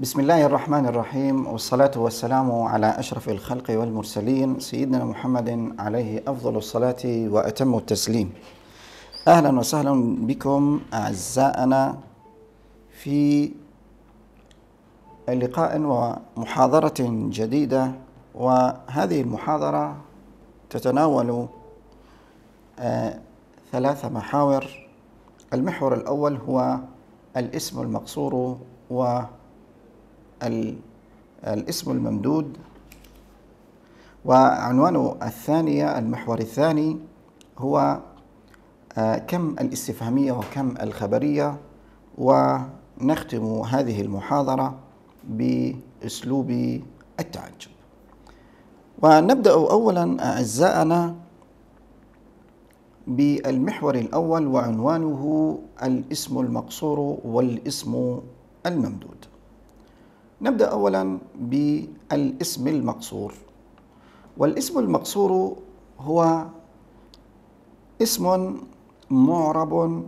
بسم الله الرحمن الرحيم والصلاة والسلام على أشرف الخلق والمرسلين سيدنا محمد عليه أفضل الصلاة وأتم التسليم أهلا وسهلا بكم أعزائنا في لقاء ومحاضرة جديدة وهذه المحاضرة تتناول ثلاث محاور المحور الأول هو الاسم المقصور و الاسم الممدود وعنوانه الثانية المحور الثاني هو آه، كم الاستفهامية وكم الخبرية ونختم هذه المحاضرة بأسلوب التعجب ونبدأ أولا أعزائنا بالمحور الأول وعنوانه الاسم المقصور والاسم الممدود نبدأ أولا بالاسم المقصور والاسم المقصور هو اسم معرب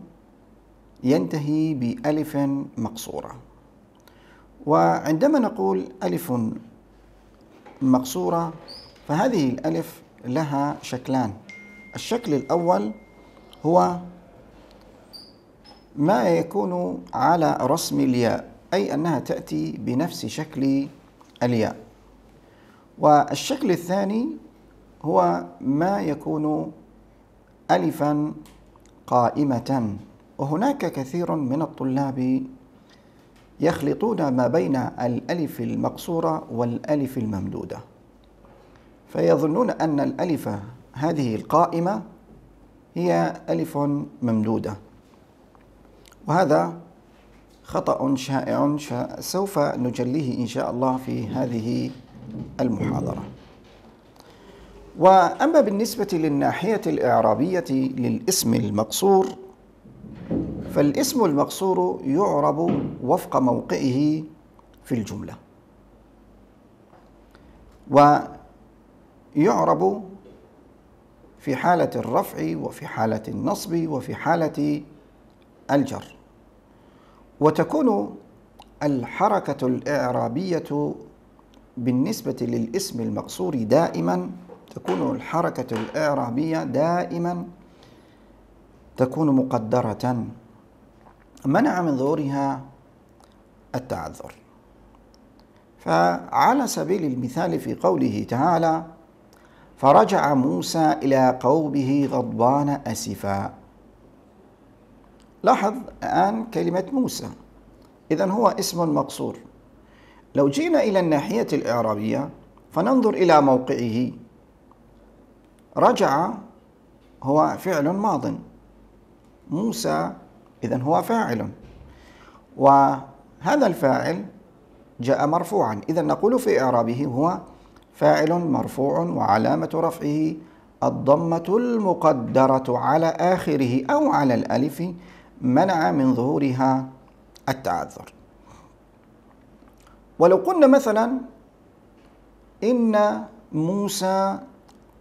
ينتهي بألف مقصورة وعندما نقول ألف مقصورة فهذه الألف لها شكلان الشكل الأول هو ما يكون على رسم الياء أي أنها تأتي بنفس شكل الياء والشكل الثاني هو ما يكون ألفا قائمة وهناك كثير من الطلاب يخلطون ما بين الألف المقصورة والألف الممدودة فيظنون أن الألف هذه القائمة هي ألف ممدودة وهذا خطأ شائع سوف نجليه إن شاء الله في هذه المحاضرة وأما بالنسبة للناحية الإعرابية للاسم المقصور فالاسم المقصور يعرب وفق موقعه في الجملة ويعرب في حالة الرفع وفي حالة النصب وفي حالة الجر وتكون الحركة الإعرابية بالنسبة للاسم المقصور دائما تكون الحركة الإعرابية دائما تكون مقدرة منع من ظهورها التعذر فعلى سبيل المثال في قوله تعالى فرجع موسى إلى قومه غضبان أسفا لاحظ الآن كلمة موسى إذا هو اسم مقصور لو جينا إلى الناحية الإعرابية فننظر إلى موقعه رجع هو فعل ماض موسى إذا هو فاعل وهذا الفاعل جاء مرفوعا إذا نقول في إعرابه هو فاعل مرفوع وعلامة رفعه الضمة المقدرة على آخره أو على الألف منع من ظهورها التعذر ولو قلنا مثلا إن موسى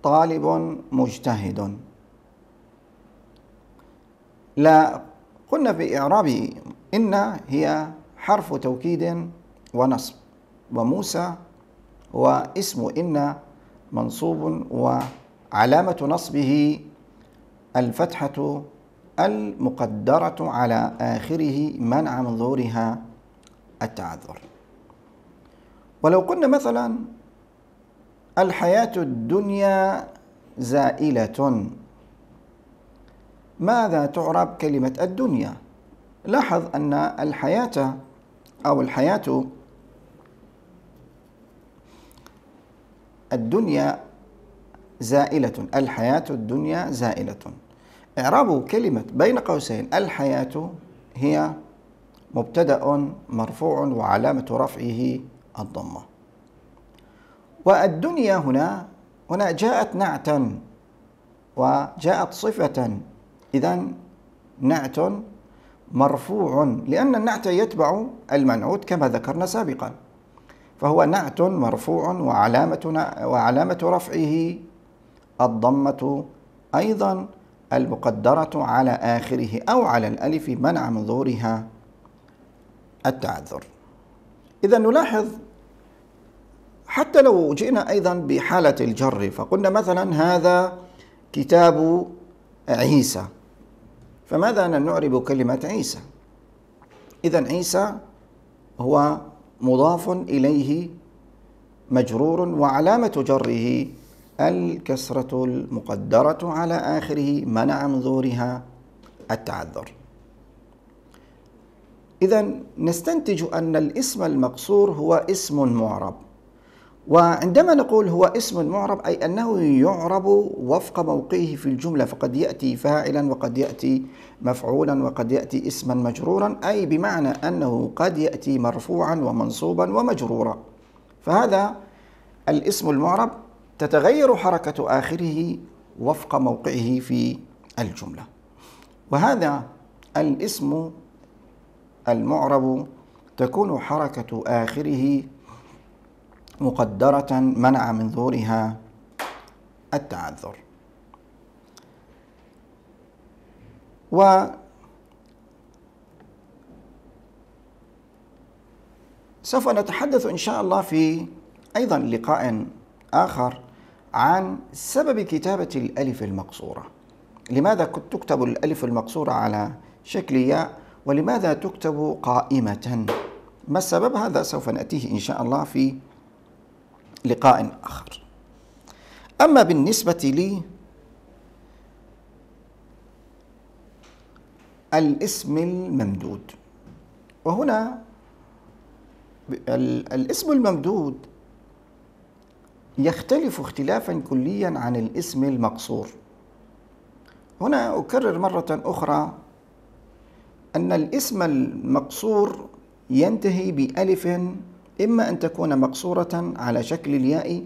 طالب مجتهد لا قلنا في إعرابه إن هي حرف توكيد ونصب وموسى هو اسم إن منصوب وعلامة نصبه الفتحة المقدرة على آخره منع من ظهورها التعذر ولو قلنا مثلا الحياة الدنيا زائلة ماذا تعرب كلمة الدنيا؟ لاحظ أن الحياة أو الحياة الدنيا زائلة الحياة الدنيا زائلة إعراب كلمة بين قوسين الحياة هي مبتدأ مرفوع وعلامة رفعه الضمة والدنيا هنا هنا جاءت نعتا وجاءت صفة إذا نعت مرفوع لأن النعت يتبع المنعوت كما ذكرنا سابقا فهو نعت مرفوع وعلامة وعلامة رفعه الضمة أيضا المقدرة على آخره أو على الألف منع من ظهورها التعذر إذا نلاحظ حتى لو جئنا أيضا بحالة الجر فقلنا مثلا هذا كتاب عيسى فماذا نعرب كلمة عيسى إذا عيسى هو مضاف إليه مجرور وعلامة جره الكسرة المقدرة على آخره منع من ظهورها التعذر إذا نستنتج أن الاسم المقصور هو اسم معرب وعندما نقول هو اسم معرب أي أنه يعرب وفق موقعه في الجملة فقد يأتي فاعلا وقد يأتي مفعولا وقد يأتي اسما مجرورا أي بمعنى أنه قد يأتي مرفوعا ومنصوبا ومجرورا فهذا الاسم المعرب تتغير حركة آخره وفق موقعه في الجملة وهذا الاسم المعرب تكون حركة آخره مقدرة منع من ظهورها التعذر و سوف نتحدث إن شاء الله في أيضا لقاء آخر عن سبب كتابة الألف المقصورة لماذا تكتب الألف المقصورة على شكل ياء ولماذا تكتب قائمة ما السبب هذا سوف نأتيه إن شاء الله في لقاء آخر أما بالنسبة لي الاسم الممدود وهنا الاسم الممدود يختلف اختلافا كليا عن الاسم المقصور هنا أكرر مرة أخرى أن الاسم المقصور ينتهي بألف إما أن تكون مقصورة على شكل الياء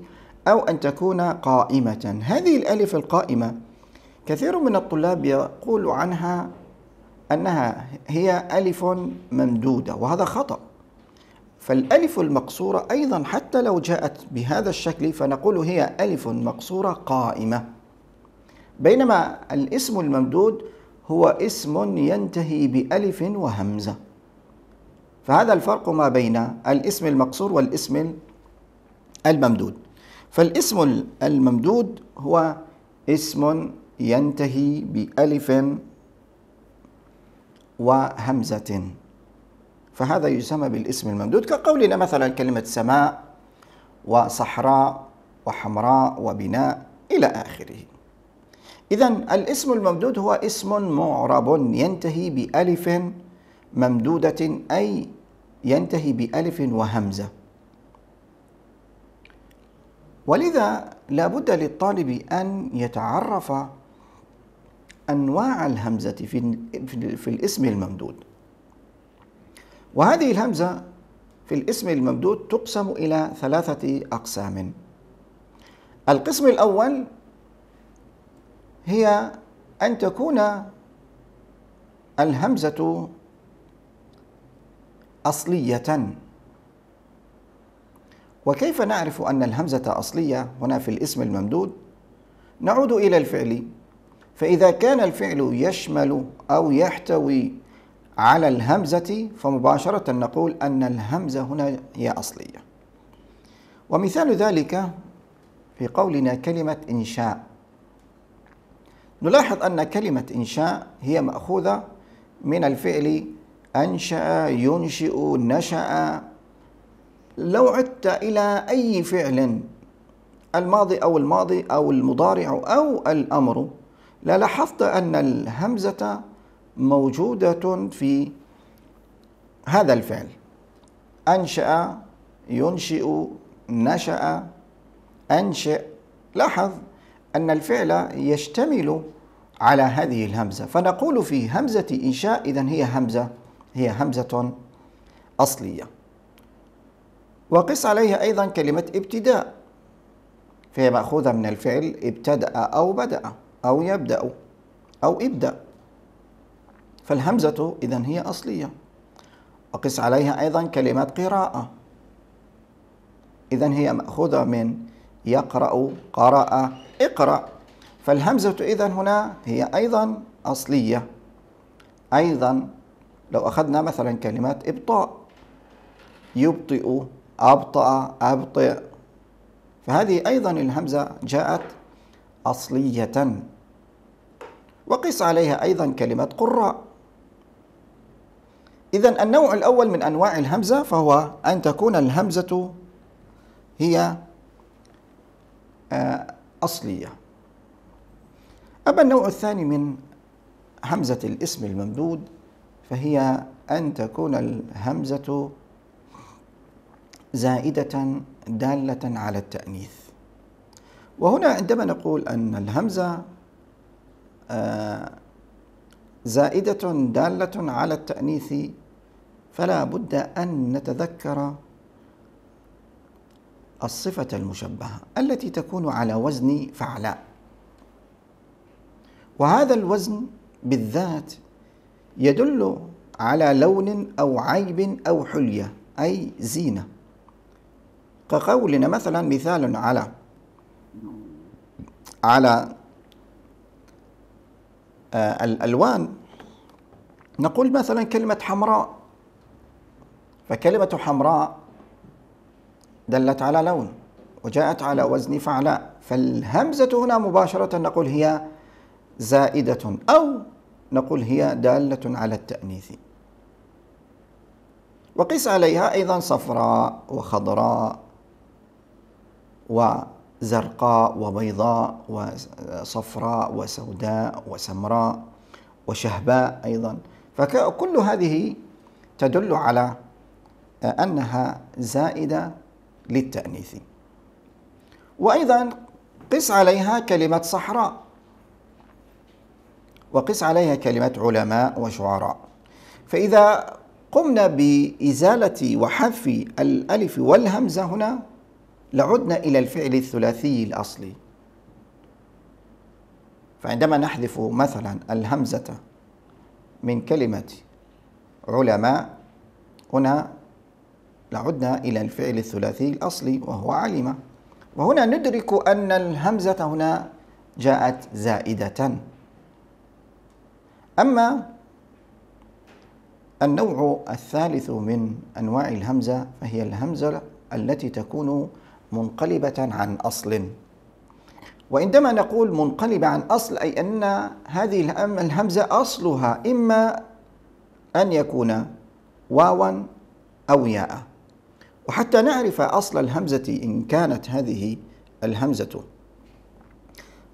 أو أن تكون قائمة هذه الألف القائمة كثير من الطلاب يقول عنها أنها هي ألف ممدودة وهذا خطأ فالألف المقصورة أيضا حتى لو جاءت بهذا الشكل فنقول هي ألف مقصورة قائمة بينما الاسم الممدود هو اسم ينتهي بألف وهمزة فهذا الفرق ما بين الاسم المقصور والاسم الممدود فالاسم الممدود هو اسم ينتهي بألف وهمزة فهذا يسمى بالاسم الممدود كقولنا مثلا كلمة سماء وصحراء وحمراء وبناء إلى آخره إذا الاسم الممدود هو اسم معرب ينتهي بألف ممدودة أي ينتهي بألف وهمزة ولذا لابد للطالب أن يتعرف أنواع الهمزة في, في الاسم الممدود وهذه الهمزة في الاسم الممدود تقسم إلى ثلاثة أقسام القسم الأول هي أن تكون الهمزة أصلية وكيف نعرف أن الهمزة أصلية هنا في الاسم الممدود؟ نعود إلى الفعل فإذا كان الفعل يشمل أو يحتوي على الهمزة فمباشرة نقول أن الهمزة هنا هي أصلية ومثال ذلك في قولنا كلمة إنشاء نلاحظ أن كلمة إنشاء هي مأخوذة من الفعل أنشأ ينشئ نشأ لو عدت إلى أي فعل الماضي أو الماضي أو المضارع أو الأمر للاحظت أن الهمزة موجودة في هذا الفعل أنشأ ينشئ نشأ أنشئ لاحظ أن الفعل يشتمل على هذه الهمزة فنقول في همزة إنشاء إذا هي همزة هي همزة أصلية وقس عليها أيضا كلمة ابتداء فهي مأخوذة من الفعل ابتدأ أو بدأ أو يبدأ أو ابدأ فالهمزة إذا هي أصلية وقس عليها أيضا كلمة قراءة إذا هي مأخوذة من يقرأ قرأ اقرأ فالهمزة إذا هنا هي أيضا أصلية أيضا لو أخذنا مثلا كلمة إبطاء يبطئ أبطأ أبطئ فهذه أيضا الهمزة جاءت أصلية وقس عليها أيضا كلمة قراء إذا النوع الأول من أنواع الهمزة فهو أن تكون الهمزة هي آه، أصلية أما النوع الثاني من همزة الاسم الممدود فهي أن تكون الهمزة زائدة دالة على التأنيث وهنا عندما نقول أن الهمزة آه، زائدة دالة على التأنيث فلا بد أن نتذكر الصفة المشبهة التي تكون على وزن فعلاء وهذا الوزن بالذات يدل على لون أو عيب أو حلية أي زينة كقولنا مثلا مثال على على آه، الألوان نقول مثلا كلمة حمراء فكلمة حمراء دلت على لون وجاءت على وزن فعلاء فالهمزة هنا مباشرة نقول هي زائدة أو نقول هي دالة على التأنيث وقس عليها أيضا صفراء وخضراء وزرقاء وبيضاء وصفراء وسوداء وسمراء وشهباء أيضا فكل هذه تدل على أنها زائدة للتأنيث وأيضا قس عليها كلمة صحراء وقس عليها كلمة علماء وشعراء فإذا قمنا بإزالة وحذف الألف والهمزة هنا لعدنا إلى الفعل الثلاثي الأصلي فعندما نحذف مثلا الهمزة من كلمة علماء هنا لعدنا إلى الفعل الثلاثي الأصلي وهو علم وهنا ندرك أن الهمزة هنا جاءت زائدة أما النوع الثالث من أنواع الهمزة فهي الهمزة التي تكون منقلبة عن أصل وعندما نقول منقلبة عن أصل أي أن هذه الهمزة أصلها إما أن يكون واوا أو ياء وحتى نعرف أصل الهمزة إن كانت هذه الهمزة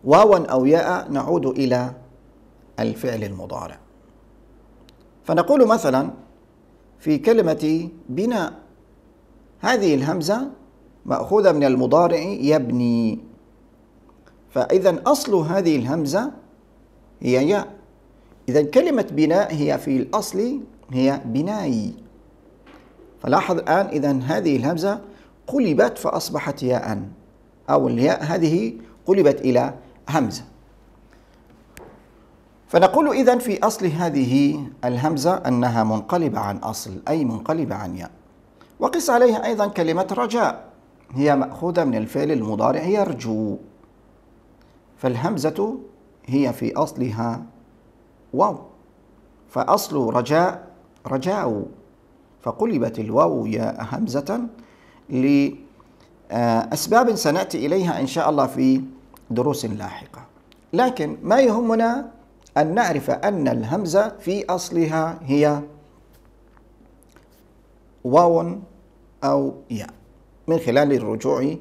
واوا أو ياء نعود إلى الفعل المضارع فنقول مثلا في كلمة بناء هذه الهمزة مأخوذة من المضارع يبني فإذا أصل هذه الهمزة هي ياء إذا كلمة بناء هي في الأصل هي بناي فلاحظ الآن إذا هذه الهمزة قلبت فأصبحت ياء أو الياء هذه قلبت إلى همزة فنقول إذا في أصل هذه الهمزة أنها منقلبة عن أصل أي منقلبة عن ياء وقس عليها أيضا كلمة رجاء هي مأخوذة من الفعل المضارع يرجو فالهمزة هي في أصلها واو فأصل رجاء رجاء فقلبت الواو ياء همزة لأسباب آه، سنأتي إليها إن شاء الله في دروس لاحقة لكن ما يهمنا أن نعرف أن الهمزة في أصلها هي واو أو ياء من خلال الرجوع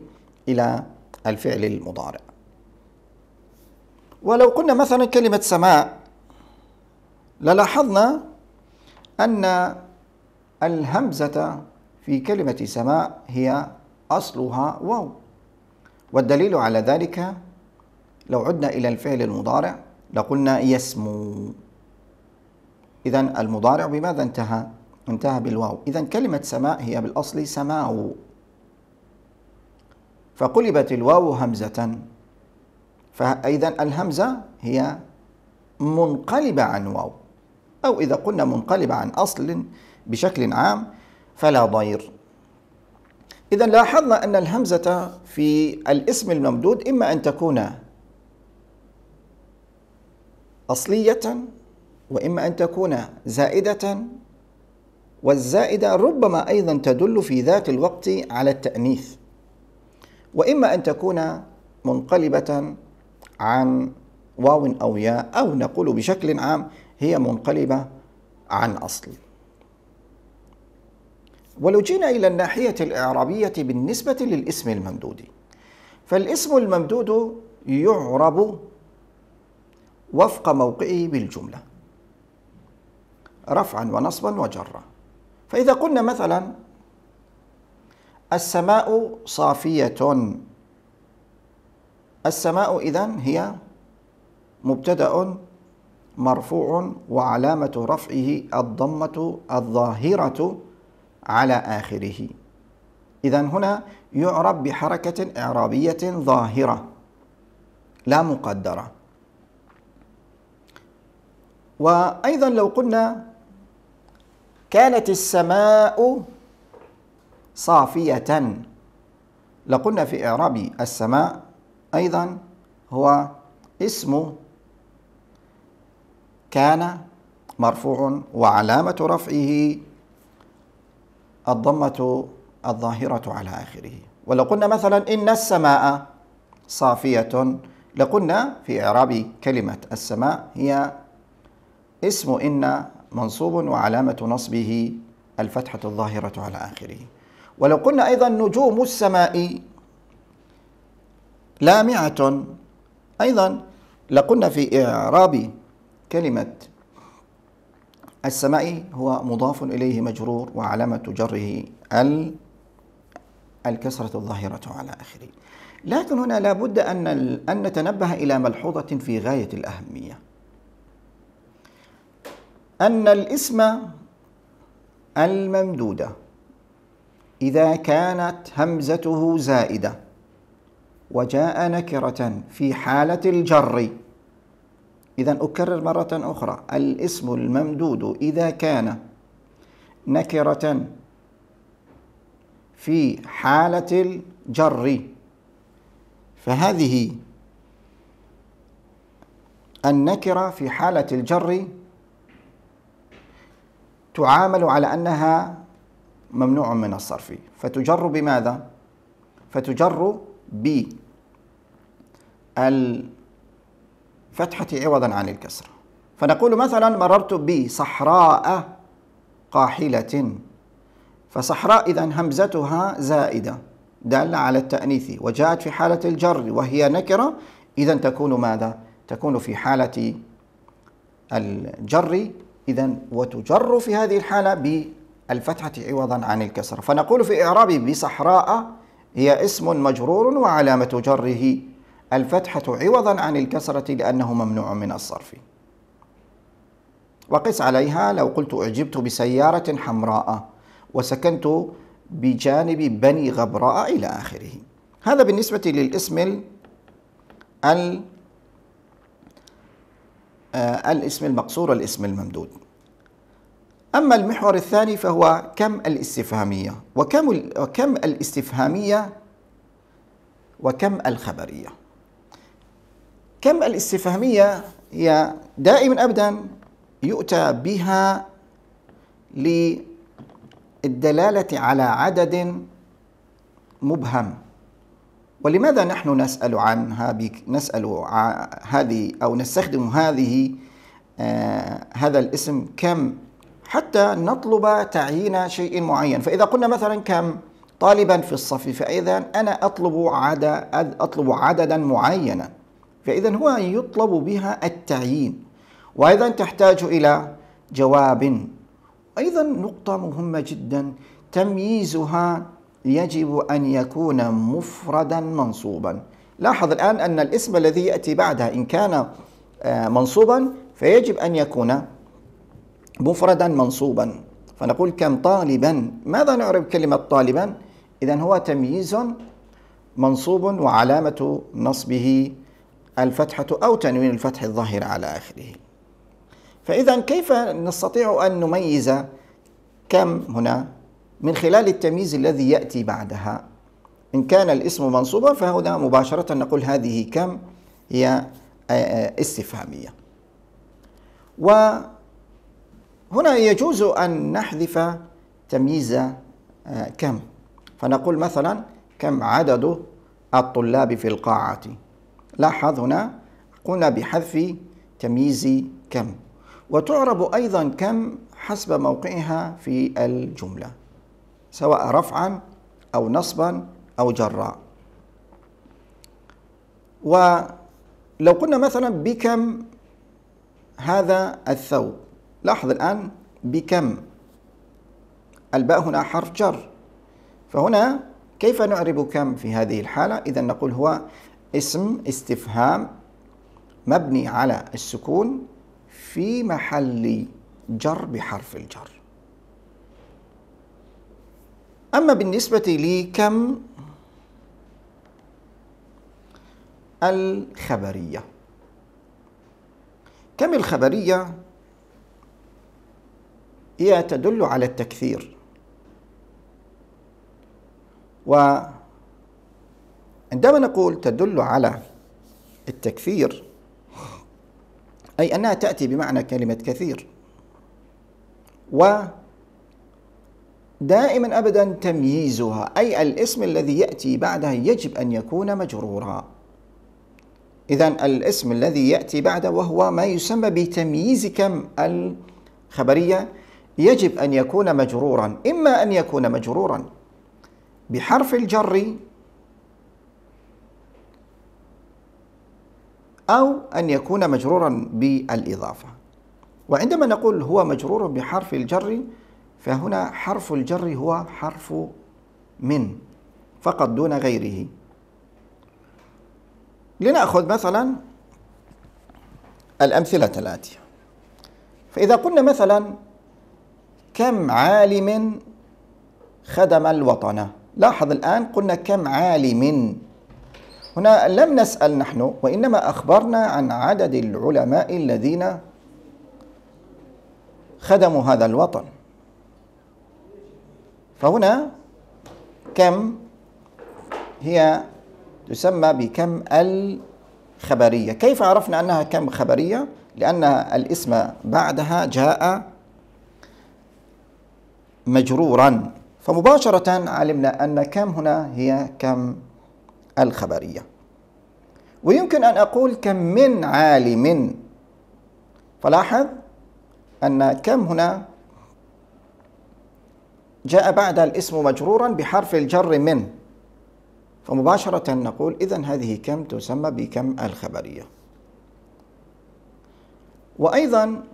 إلى الفعل المضارع ولو قلنا مثلا كلمة سماء للاحظنا أن الهمزة في كلمة سماء هي أصلها واو والدليل على ذلك لو عدنا إلى الفعل المضارع لقلنا يسمو إذا المضارع بماذا انتهى؟ انتهى بالواو إذا كلمة سماء هي بالأصل سماو فقلبت الواو همزة فإذا الهمزة هي منقلبة عن واو أو إذا قلنا منقلبة عن أصل بشكل عام فلا ضير إذا لاحظنا أن الهمزة في الاسم الممدود إما أن تكون أصلية وإما أن تكون زائدة والزائدة ربما أيضا تدل في ذات الوقت على التأنيث وإما أن تكون منقلبة عن واو أو ياء أو نقول بشكل عام هي منقلبة عن أصل ولو جينا إلى الناحية الإعرابية بالنسبة للاسم الممدود فالاسم الممدود يعرب وفق موقعه بالجملة رفعا ونصبا وجرا فإذا قلنا مثلا السماء صافية السماء إذن هي مبتدأ مرفوع وعلامة رفعه الضمة الظاهرة على آخره إذا هنا يعرب بحركة إعرابية ظاهرة لا مقدرة وأيضا لو قلنا كانت السماء صافية لقلنا في إعراب السماء أيضا هو اسم كان مرفوع وعلامة رفعه الضمة الظاهرة على آخره ولو قلنا مثلا إن السماء صافية لقلنا في إعراب كلمة السماء هي اسم إن منصوب وعلامة نصبه الفتحة الظاهرة على آخره ولو قلنا أيضا نجوم السماء لامعة أيضا لقلنا في إعراب كلمة السمائي هو مضاف إليه مجرور وعلامة جره ال الكسرة الظاهرة على آخره لكن هنا لابد أن أن نتنبه إلى ملحوظة في غاية الأهمية أن الاسم الممدودة إذا كانت همزته زائدة وجاء نكرة في حالة الجر إذا أكرر مرة أخرى الاسم الممدود إذا كان نكرة في حالة الجر فهذه النكرة في حالة الجر تعامل على أنها ممنوع من الصرف فتجر بماذا؟ فتجر ب الفتحة عوضا عن الكسر فنقول مثلا مررت بصحراء قاحلة فصحراء إذا همزتها زائدة دالة على التأنيث وجاءت في حالة الجر وهي نكرة إذا تكون ماذا؟ تكون في حالة الجر إذا وتجر في هذه الحالة بالفتحة عوضا عن الكسر فنقول في إعرابي بصحراء هي اسم مجرور وعلامة جره الفتحة عوضا عن الكسرة لأنه ممنوع من الصرف وقس عليها لو قلت أعجبت بسيارة حمراء وسكنت بجانب بني غبراء إلى آخره هذا بالنسبة للاسم ال آه، الاسم المقصور والاسم الممدود أما المحور الثاني فهو كم الاستفهامية وكم, وكم الاستفهامية وكم الخبرية كم الاستفهامية هي دائما أبدا يؤتى بها للدلالة على عدد مبهم ولماذا نحن نسأل عنها نسأل هذه أو نستخدم هذه آه هذا الاسم كم حتى نطلب تعيين شيء معين فإذا قلنا مثلا كم طالبا في الصف فإذا أنا أطلب عدد أطلب عددا معينا فإذا هو يطلب بها التعيين وأيضا تحتاج إلى جواب أيضا نقطة مهمة جدا تمييزها يجب أن يكون مفردا منصوبا لاحظ الآن أن الاسم الذي يأتي بعدها إن كان آه، منصوبا فيجب أن يكون مفردا منصوبا فنقول كم طالبا ماذا نعرب كلمة طالبا إذا هو تمييز منصوب وعلامة نصبه الفتحة أو تنوين الفتح الظاهر على آخره فإذا كيف نستطيع أن نميز كم هنا من خلال التمييز الذي يأتي بعدها إن كان الاسم منصوبا فهنا مباشرة نقول هذه كم هي آه، آه، استفهامية وهنا يجوز أن نحذف تمييز آه، كم فنقول مثلا كم عدد الطلاب في القاعة لاحظ هنا قلنا بحذف تمييز كم وتعرب أيضا كم حسب موقعها في الجملة سواء رفعا أو نصبا أو جرا ولو قلنا مثلا بكم هذا الثوب لاحظ الآن بكم الباء هنا حرف جر فهنا كيف نعرب كم في هذه الحالة إذا نقول هو اسم استفهام مبني على السكون في محل جر بحرف الجر أما بالنسبة لكم الخبرية كم الخبرية هي تدل على التكثير و عندما نقول تدل على التكثير أي أنها تأتي بمعنى كلمة كثير ودائما أبدا تمييزها أي الاسم الذي يأتي بعدها يجب أن يكون مجرورا إذا الاسم الذي يأتي بعده وهو ما يسمى بتمييز كم الخبرية يجب أن يكون مجرورا إما أن يكون مجرورا بحرف الجر أو أن يكون مجرورا بالإضافة وعندما نقول هو مجرور بحرف الجر فهنا حرف الجر هو حرف من فقط دون غيره لنأخذ مثلا الأمثلة الآتية فإذا قلنا مثلا كم عالم خدم الوطن لاحظ الآن قلنا كم عالم هنا لم نسأل نحن وإنما أخبرنا عن عدد العلماء الذين خدموا هذا الوطن فهنا كم هي تسمى بكم الخبرية كيف عرفنا أنها كم خبرية؟ لأن الاسم بعدها جاء مجرورا فمباشرة علمنا أن كم هنا هي كم الخبرية ويمكن أن أقول كم من عالم فلاحظ أن كم هنا جاء بعد الاسم مجرورا بحرف الجر من فمباشرة نقول إذا هذه كم تسمى بكم الخبرية وأيضا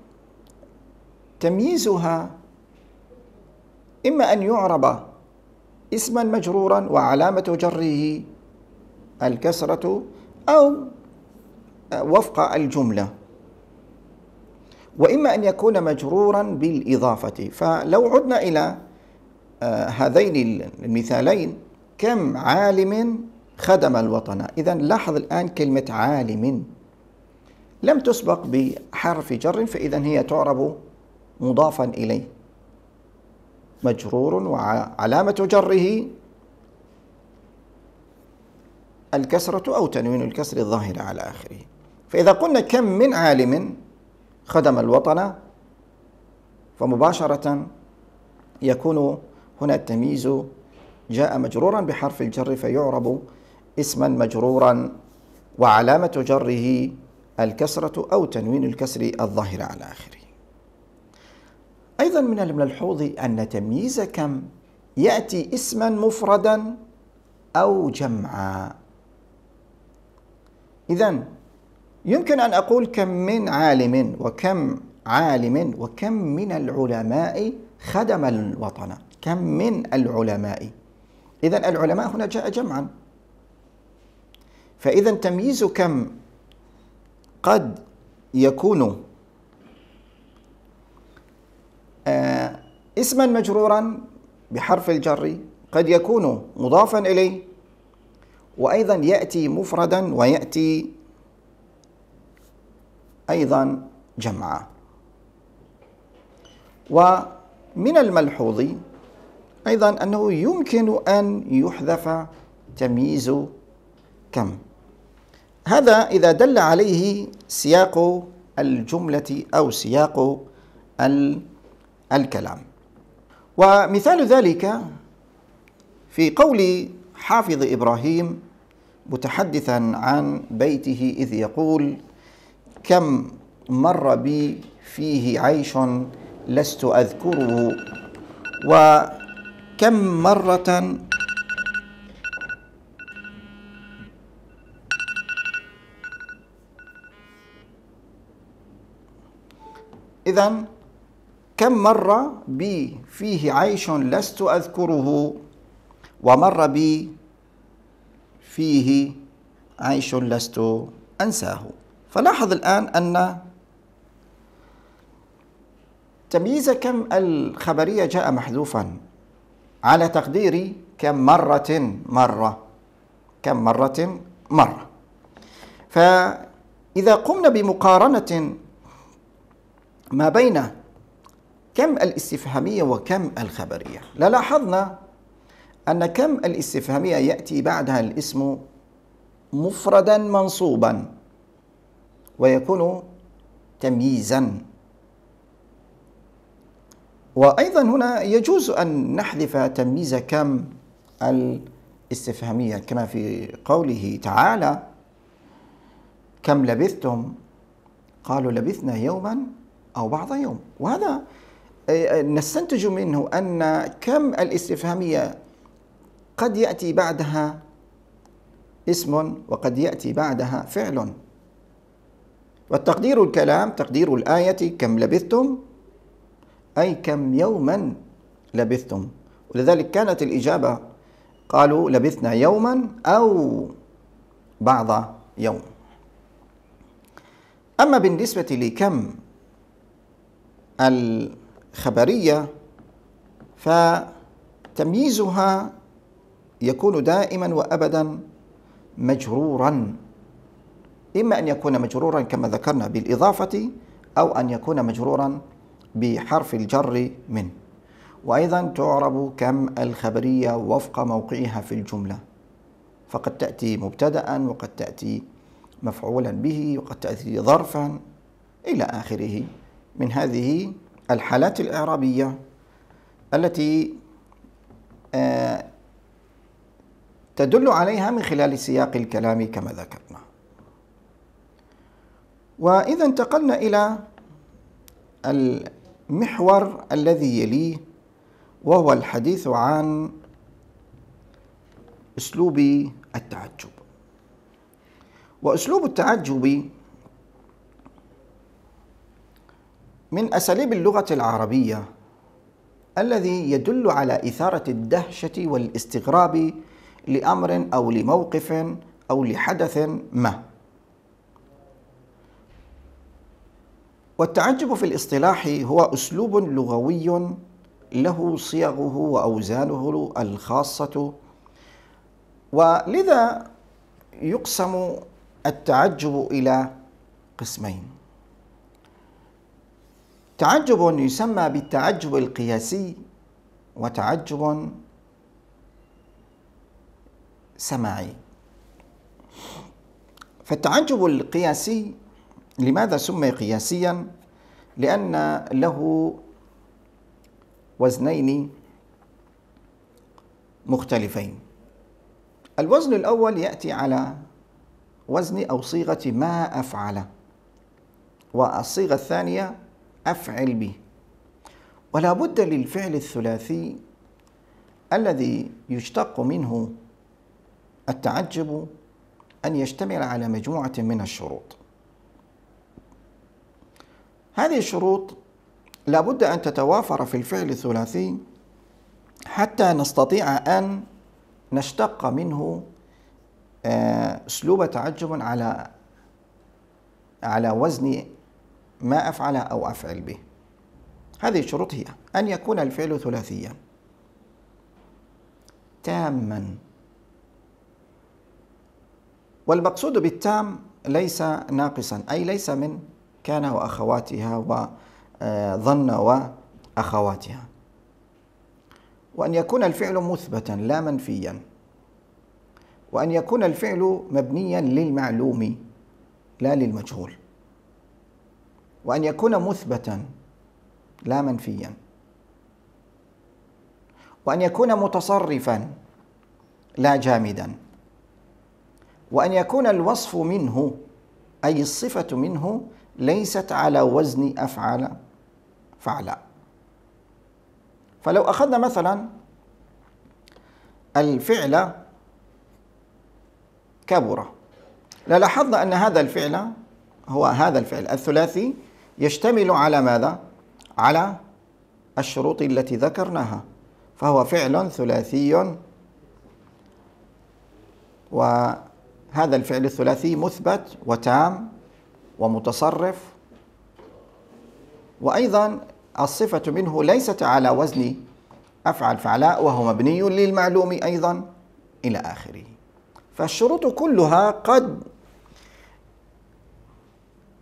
تمييزها إما أن يعرب اسما مجرورا وعلامة جره الكسرة أو وفق الجملة وإما أن يكون مجرورا بالإضافة فلو عدنا إلى آه، هذين المثالين كم عالم خدم الوطن إذا لاحظ الآن كلمة عالم لم تسبق بحرف جر فإذا هي تعرب مضافا إليه مجرور وعلامة جره الكسرة أو تنوين الكسر الظاهرة على آخره فإذا قلنا كم من عالم خدم الوطن فمباشرة يكون هنا التمييز جاء مجرورا بحرف الجر فيعرب اسما مجرورا وعلامة جره الكسرة أو تنوين الكسر الظاهرة على آخره أيضا من الملحوظ أن تمييز كم يأتي اسما مفردا أو جمعا إذا يمكن أن أقول كم من عالم وكم عالم وكم من العلماء خدم الوطن كم من العلماء إذا العلماء هنا جاء جمعا فإذا تمييز كم قد يكون آه، اسما مجرورا بحرف الجر قد يكون مضافا إليه وأيضا يأتي مفردا ويأتي أيضا جمعا ومن الملحوظ أيضا أنه يمكن أن يحذف تمييز كم هذا إذا دل عليه سياق الجملة أو سياق الكلام ومثال ذلك في قول حافظ إبراهيم متحدثا عن بيته إذ يقول كم مر بي فيه عيش لست أذكره وكم مرة إذا كم مر بي فيه عيش لست أذكره ومر بي فيه عيش لست أنساه فلاحظ الآن أن تمييز كم الخبرية جاء محذوفا على تقدير كم مرة مرة كم مرة مرة فإذا قمنا بمقارنة ما بين كم الاستفهامية وكم الخبرية للاحظنا أن كم الاستفهامية يأتي بعدها الاسم مفردا منصوبا ويكون تمييزا وأيضا هنا يجوز أن نحذف تمييز كم الاستفهامية كما في قوله تعالى كم لبثتم قالوا لبثنا يوما أو بعض يوم وهذا آه، آه، نستنتج منه أن كم الاستفهامية قد يأتي بعدها اسم وقد يأتي بعدها فعل والتقدير الكلام تقدير الآية كم لبثتم أي كم يوما لبثتم ولذلك كانت الإجابة قالوا لبثنا يوما أو بعض يوم أما بالنسبة لكم الخبرية فتمييزها يكون دائما وأبدا مجرورا إما أن يكون مجرورا كما ذكرنا بالإضافة أو أن يكون مجرورا بحرف الجر منه وأيضا تعرب كم الخبرية وفق موقعها في الجملة فقد تأتي مبتدأ وقد تأتي مفعولا به وقد تأتي ظرفا إلى آخره من هذه الحالات الإعرابية التي آه، تدل عليها من خلال سياق الكلام كما ذكرنا وإذا انتقلنا إلى المحور الذي يليه وهو الحديث عن أسلوب التعجب وأسلوب التعجب من أساليب اللغة العربية الذي يدل على إثارة الدهشة والاستغراب لأمر أو لموقف أو لحدث ما والتعجب في الاصطلاح هو أسلوب لغوي له صيغه وأوزانه الخاصة ولذا يقسم التعجب إلى قسمين تعجب يسمى بالتعجب القياسي وتعجب سماعي فالتعجب القياسي لماذا سمي قياسيا لأن له وزنين مختلفين الوزن الأول يأتي على وزن أو صيغة ما أفعل والصيغة الثانية أفعل به ولا بد للفعل الثلاثي الذي يشتق منه التعجب أن يشتمل على مجموعة من الشروط هذه الشروط لابد أن تتوافر في الفعل الثلاثي حتى نستطيع أن نشتق منه آه، أسلوب تعجب على على وزن ما أفعل أو أفعل به هذه الشروط هي أن يكون الفعل ثلاثيا تاما والمقصود بالتام ليس ناقصا أي ليس من كان وأخواتها وظن آه، وأخواتها وأن يكون الفعل مثبتا لا منفيا وأن يكون الفعل مبنيا للمعلوم لا للمجهول وأن يكون مثبتا لا منفيا وأن يكون متصرفا لا جامدا وأن يكون الوصف منه أي الصفة منه ليست على وزن أفعل فعلا فلو أخذنا مثلا الفعل كبر للاحظنا أن هذا الفعل هو هذا الفعل الثلاثي يشتمل على ماذا؟ على الشروط التي ذكرناها فهو فعل ثلاثي و هذا الفعل الثلاثي مثبت وتام ومتصرف وأيضا الصفة منه ليست على وزن أفعل فعلاء وهو مبني للمعلوم أيضا إلى آخره فالشروط كلها قد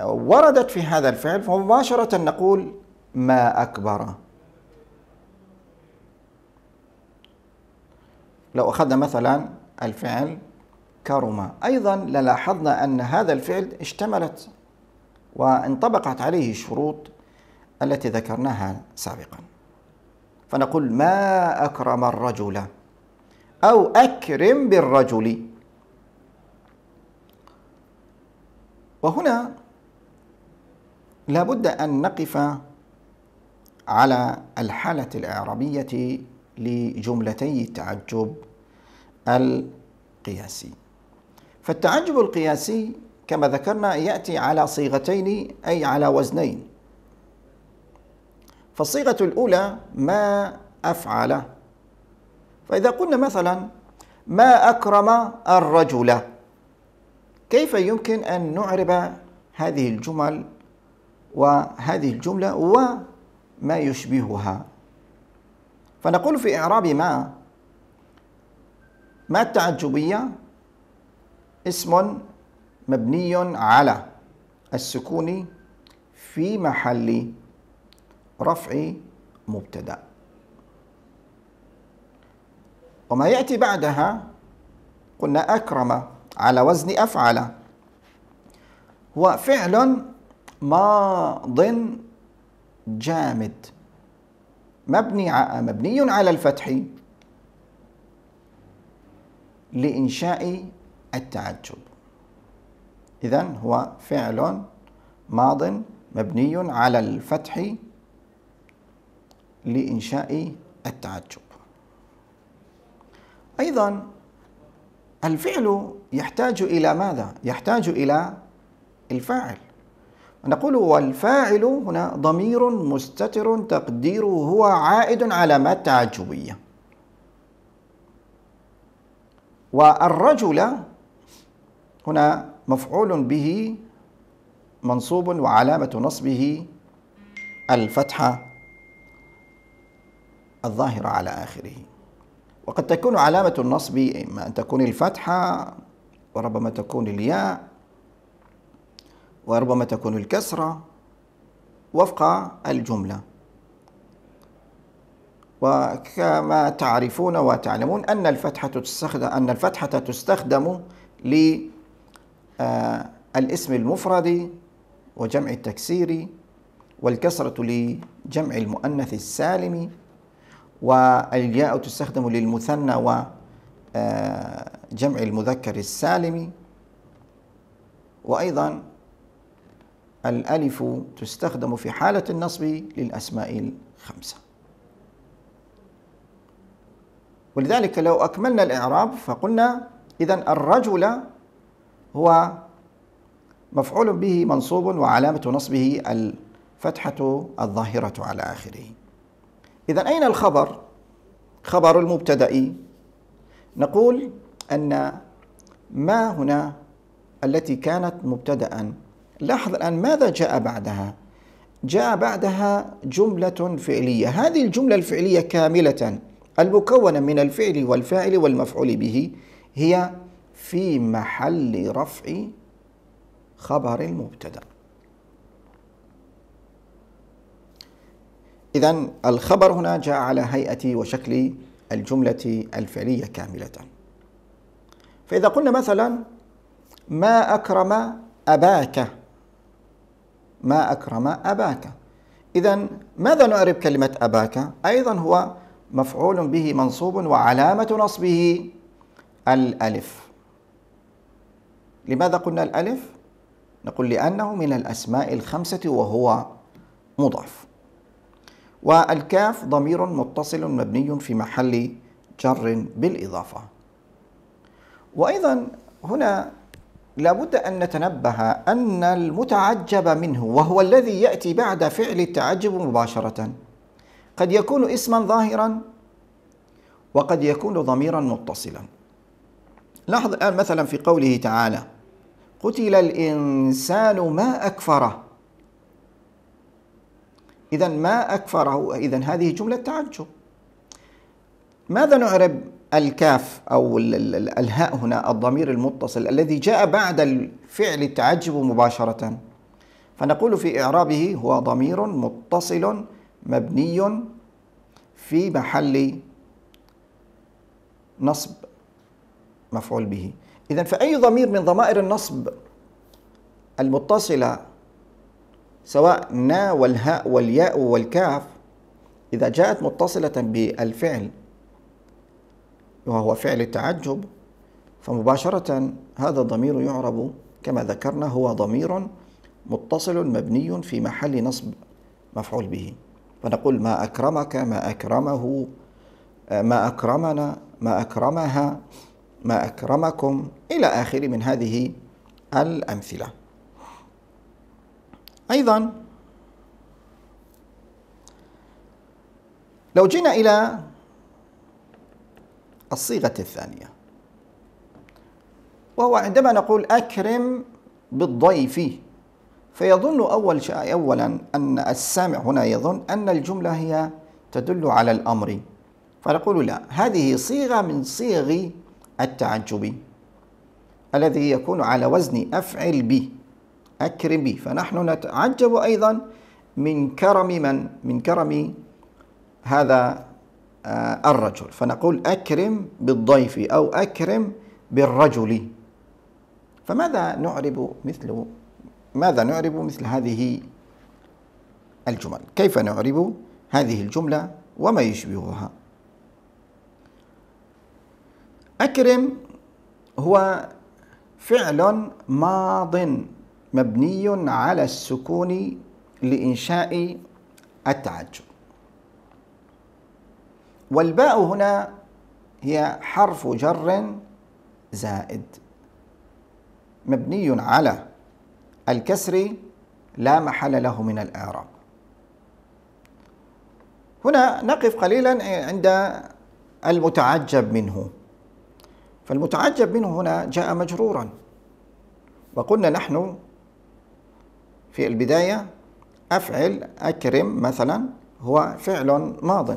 وردت في هذا الفعل فمباشرة نقول ما أكبر لو أخذنا مثلا الفعل كرما أيضا للاحظنا أن هذا الفعل اشتملت وانطبقت عليه الشروط التي ذكرناها سابقا فنقول ما أكرم الرجل أو أكرم بالرجل وهنا لابد أن نقف على الحالة الإعرابية لجملتي التعجب القياسي فالتعجب القياسي كما ذكرنا يأتي على صيغتين أي على وزنين فالصيغة الأولى ما أفعل فإذا قلنا مثلا ما أكرم الرجل كيف يمكن أن نعرب هذه الجمل وهذه الجملة وما يشبهها فنقول في إعراب ما ما التعجبية اسم مبني على السكون في محل رفع مبتدا وما يأتي بعدها قلنا أكرم على وزن أفعل هو فعل ماض جامد مبني مبني على الفتح لإنشاء التعجب إذا هو فعل ماض مبني على الفتح لإنشاء التعجب أيضا الفعل يحتاج إلى ماذا؟ يحتاج إلى الفاعل نقول والفاعل هنا ضمير مستتر تقديره هو عائد على ما التعجبية والرجل هنا مفعول به منصوب وعلامة نصبه الفتحة الظاهرة على آخره وقد تكون علامة النصب إما أن تكون الفتحة وربما تكون الياء وربما تكون الكسرة وفق الجملة وكما تعرفون وتعلمون أن الفتحة تستخدم أن الفتحة تستخدم آه، الاسم المفرد وجمع التكسير والكسرة لجمع المؤنث السالم والياء تستخدم للمثنى وجمع آه، المذكر السالم وأيضا الألف تستخدم في حالة النصب للأسماء الخمسة ولذلك لو أكملنا الإعراب فقلنا إذا الرجل هو مفعول به منصوب وعلامة نصبه الفتحة الظاهرة على آخره إذا أين الخبر؟ خبر المبتدأ نقول أن ما هنا التي كانت مبتدأ لاحظ الآن ماذا جاء بعدها؟ جاء بعدها جملة فعلية هذه الجملة الفعلية كاملة المكونة من الفعل والفاعل والمفعول به هي في محل رفع خبر المبتدا إذا الخبر هنا جاء على هيئة وشكل الجملة الفعلية كاملة فإذا قلنا مثلا ما أكرم أباك ما أكرم أباك إذا ماذا نعرب كلمة أباك؟ أيضا هو مفعول به منصوب وعلامة نصبه الألف لماذا قلنا الألف؟ نقول لأنه من الأسماء الخمسة وهو مضاف والكاف ضمير متصل مبني في محل جر بالإضافة وأيضا هنا لابد أن نتنبه أن المتعجب منه وهو الذي يأتي بعد فعل التعجب مباشرة قد يكون اسما ظاهرا وقد يكون ضميرا متصلا لاحظ الآن مثلا في قوله تعالى قتل الإنسان ما أكفره إذا ما أكفره إذا هذه جملة تعجب ماذا نعرب الكاف أو الهاء هنا الضمير المتصل الذي جاء بعد الفعل التعجب مباشرة فنقول في إعرابه هو ضمير متصل مبني في محل نصب مفعول به إذا فأي ضمير من ضمائر النصب المتصلة سواء نا والهاء والياء والكاف إذا جاءت متصلة بالفعل وهو فعل التعجب فمباشرة هذا الضمير يعرب كما ذكرنا هو ضمير متصل مبني في محل نصب مفعول به فنقول ما أكرمك ما أكرمه آه، ما أكرمنا ما أكرمها ما أكرمكم إلى آخر من هذه الأمثلة أيضا لو جينا إلى الصيغة الثانية وهو عندما نقول أكرم بالضيف فيظن أول شيء أولا أن السامع هنا يظن أن الجملة هي تدل على الأمر فنقول لا هذه صيغة من صيغ التعجبي الذي يكون على وزن أفعل بي أكرم بي فنحن نتعجب أيضا من كرم من من كرم هذا آه، الرجل فنقول أكرم بالضيف أو أكرم بالرجل فماذا نعرب مثل ماذا نعرب مثل هذه الجمل كيف نعرب هذه الجملة وما يشبهها أكرم هو فعل ماض مبني على السكون لإنشاء التعجب والباء هنا هي حرف جر زائد مبني على الكسر لا محل له من الإعراب هنا نقف قليلا عند المتعجب منه فالمتعجب منه هنا جاء مجرورا وقلنا نحن في البداية أفعل أكرم مثلا هو فعل ماض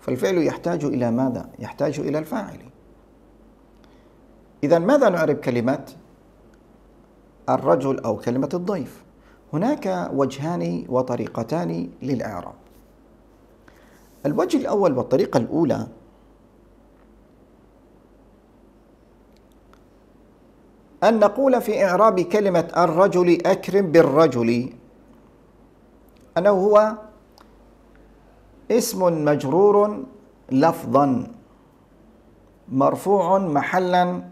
فالفعل يحتاج إلى ماذا؟ يحتاج إلى الفاعل إذا ماذا نعرب كلمة الرجل أو كلمة الضيف؟ هناك وجهان وطريقتان للإعراب الوجه الأول والطريقة الأولى أن نقول في إعراب كلمة الرجل أكرم بالرجل أنه هو اسم مجرور لفظا مرفوع محلا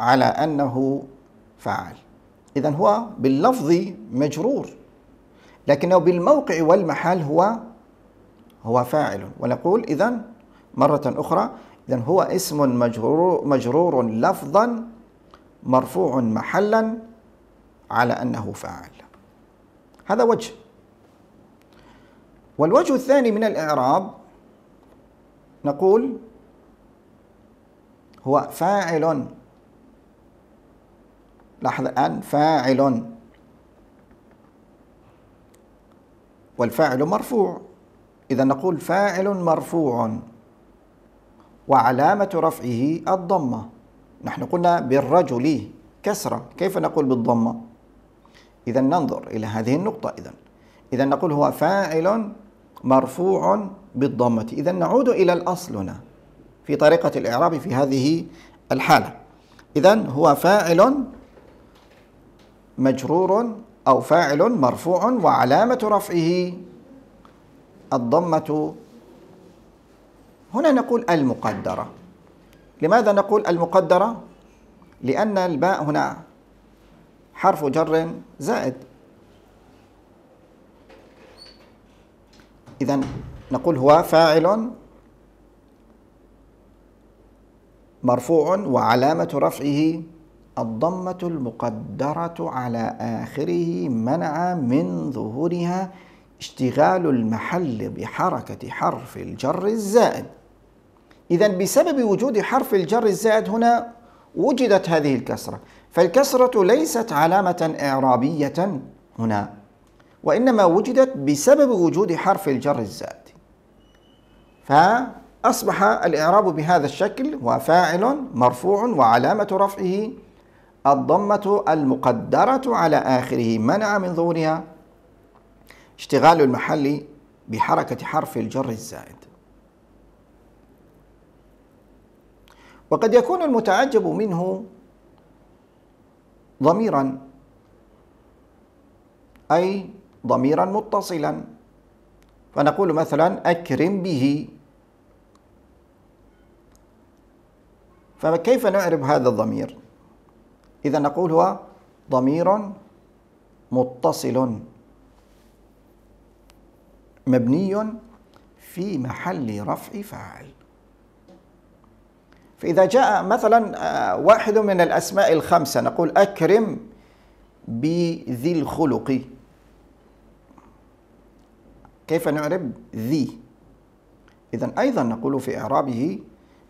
على أنه فعل إذا هو باللفظ مجرور لكنه بالموقع والمحل هو هو فاعل ونقول إذا مرة أخرى إذا هو اسم مجرور, مجرور لفظا مرفوع محلا على أنه فاعل هذا وجه والوجه الثاني من الإعراب نقول هو فاعل لاحظ الآن فاعل والفاعل مرفوع إذا نقول فاعل مرفوع وعلامة رفعه الضمة نحن قلنا بالرجل كسرة كيف نقول بالضمة إذا ننظر إلى هذه النقطة إذا إذا نقول هو فاعل مرفوع بالضمة إذا نعود إلى الأصل هنا في طريقة الإعراب في هذه الحالة إذا هو فاعل مجرور أو فاعل مرفوع وعلامة رفعه الضمة هنا نقول المقدرة لماذا نقول المقدرة؟ لأن الباء هنا حرف جر زائد إذا نقول هو فاعل مرفوع وعلامة رفعه الضمة المقدرة على آخره منع من ظهورها اشتغال المحل بحركة حرف الجر الزائد إذا بسبب وجود حرف الجر الزائد هنا وجدت هذه الكسرة فالكسرة ليست علامة إعرابية هنا وإنما وجدت بسبب وجود حرف الجر الزائد فأصبح الإعراب بهذا الشكل وفاعل مرفوع وعلامة رفعه الضمة المقدرة على آخره منع من ظهورها اشتغال المحل بحركة حرف الجر الزائد وقد يكون المتعجب منه ضميرا أي ضميرا متصلا فنقول مثلا أكرم به فكيف نعرب هذا الضمير إذا نقول هو ضمير متصل مبني في محل رفع فاعل فإذا جاء مثلا آه، واحد من الأسماء الخمسة نقول أكرم بذي الخلق كيف نعرب ذي إذا أيضا نقول في إعرابه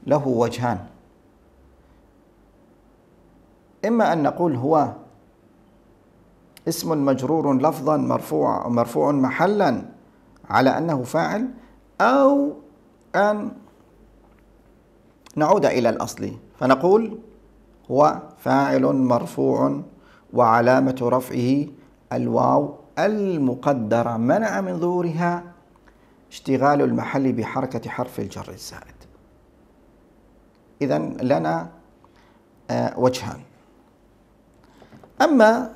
له وجهان إما أن نقول هو اسم مجرور لفظا مرفوع مرفوع محلا على أنه فاعل أو أن نعود إلى الأصل فنقول هو فاعل مرفوع وعلامة رفعه الواو المقدرة منع من ظهورها اشتغال المحل بحركة حرف الجر الزائد إذا لنا آه، وجهان أما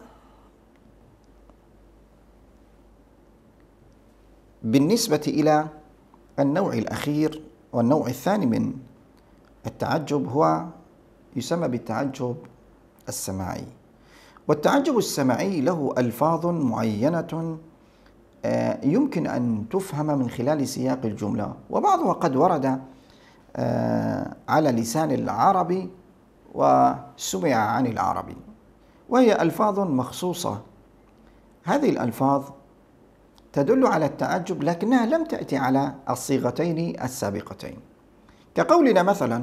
بالنسبة إلى النوع الأخير والنوع الثاني من التعجب هو يسمى بالتعجب السماعي والتعجب السماعي له ألفاظ معينة آه، يمكن أن تفهم من خلال سياق الجملة وبعضها قد ورد آه، على لسان العربي وسمع عن العربي وهي ألفاظ مخصوصة هذه الألفاظ تدل على التعجب لكنها لم تأتي على الصيغتين السابقتين كقولنا مثلا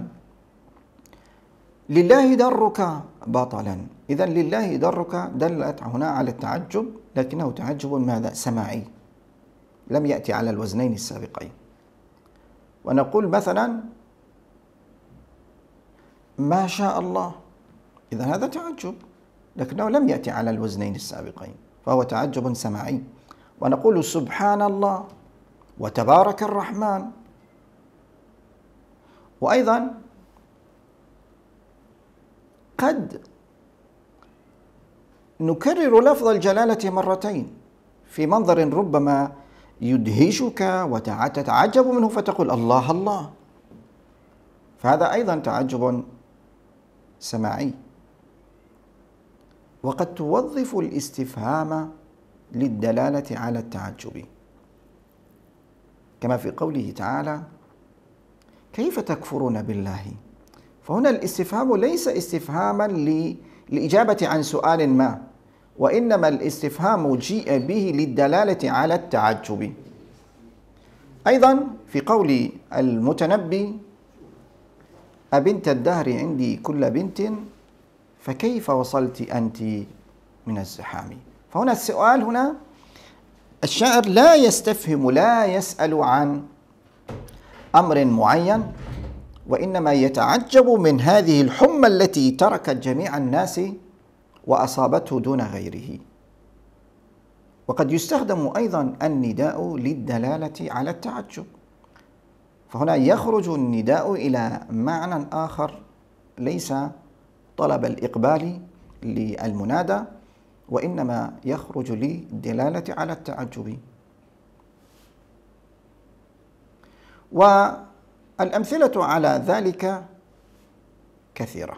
لله درك بطلا إذا لله درك دلت هنا على التعجب لكنه تعجب ماذا سماعي لم يأتي على الوزنين السابقين ونقول مثلا ما شاء الله إذا هذا تعجب لكنه لم يأتي على الوزنين السابقين فهو تعجب سماعي ونقول سبحان الله وتبارك الرحمن وأيضا قد نكرر لفظ الجلالة مرتين في منظر ربما يدهشك وتتعجب منه فتقول الله الله فهذا أيضا تعجب سماعي وقد توظف الاستفهام للدلالة على التعجب كما في قوله تعالى كيف تكفرون بالله فهنا الاستفهام ليس استفهاما للإجابة عن سؤال ما وإنما الاستفهام جيء به للدلالة على التعجب أيضا في قول المتنبي أبنت الدهر عندي كل بنت فكيف وصلت أنت من الزحام فهنا السؤال هنا الشاعر لا يستفهم لا يسأل عن أمر معين وإنما يتعجب من هذه الحمى التي تركت جميع الناس وأصابته دون غيره وقد يستخدم أيضا النداء للدلالة على التعجب فهنا يخرج النداء إلى معنى آخر ليس طلب الإقبال للمنادى وإنما يخرج للدلالة على التعجب والأمثلة على ذلك كثيرة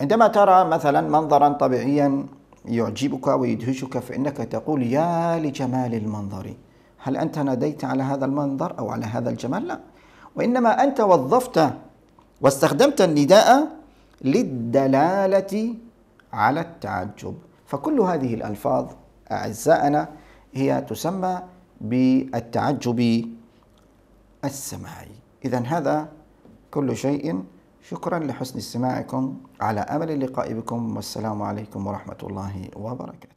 عندما ترى مثلا منظرا طبيعيا يعجبك ويدهشك فإنك تقول يا لجمال المنظر هل أنت ناديت على هذا المنظر أو على هذا الجمال؟ لا وإنما أنت وظفت واستخدمت النداء للدلالة على التعجب فكل هذه الألفاظ أعزائنا هي تسمى بالتعجب السماعي إذا هذا كل شيء شكرا لحسن استماعكم على أمل اللقاء بكم والسلام عليكم ورحمة الله وبركاته